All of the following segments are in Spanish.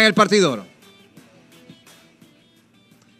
en el partidor.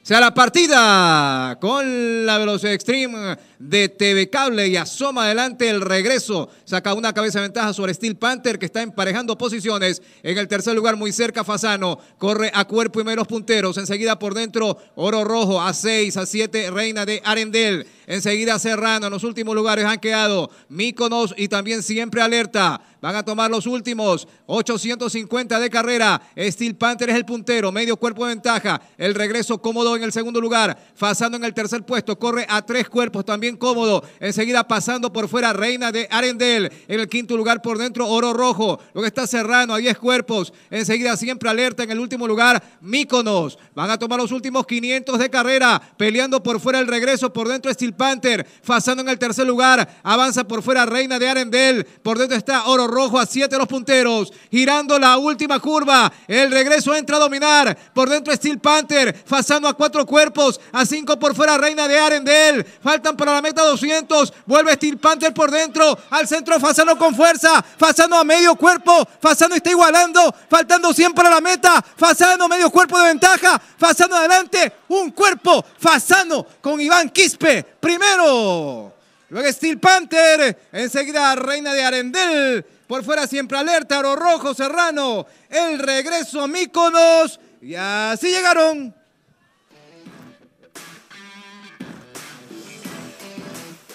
se sea la partida con la velocidad extreme de TV Cable y asoma adelante el regreso. Saca una cabeza de ventaja sobre Steel Panther que está emparejando posiciones. En el tercer lugar, muy cerca, Fasano. Corre a cuerpo y menos punteros. Enseguida por dentro, Oro Rojo a 6, a 7, Reina de Arendel. Enseguida Serrano, en los últimos lugares han quedado Míconos y también siempre alerta. Van a tomar los últimos. 850 de carrera. Steel Panther es el puntero. Medio cuerpo de ventaja. El regreso cómodo en el segundo lugar. Fasando en el tercer puesto. Corre a tres cuerpos. También cómodo. Enseguida pasando por fuera Reina de Arendel. En el quinto lugar por dentro Oro Rojo. Lo que está Serrano a 10 cuerpos. Enseguida siempre alerta. En el último lugar Míconos. Van a tomar los últimos 500 de carrera. Peleando por fuera el regreso. Por dentro Steel Panther. Fasano en el tercer lugar. Avanza por fuera Reina de Arendel. Por dentro está Oro Rojo a 7 los punteros. Girando la última curva. El regreso entra a dominar. Por dentro Steel Panther. Fasano a cuatro cuerpos. A cinco por fuera Reina de Arendel. Faltan para la meta 200. Vuelve Steel Panther por dentro. Al centro Fasano con fuerza. Fasano a medio cuerpo. Fasano está igualando. Faltando 100 para la meta. Fasano medio cuerpo de ventaja. Fasano adelante. Un cuerpo. Fasano con Iván Quispe primero. Luego Steel Panther, enseguida Reina de Arendel, por fuera siempre Alerta, Oro Rojo, Serrano, el regreso Míconos, y así llegaron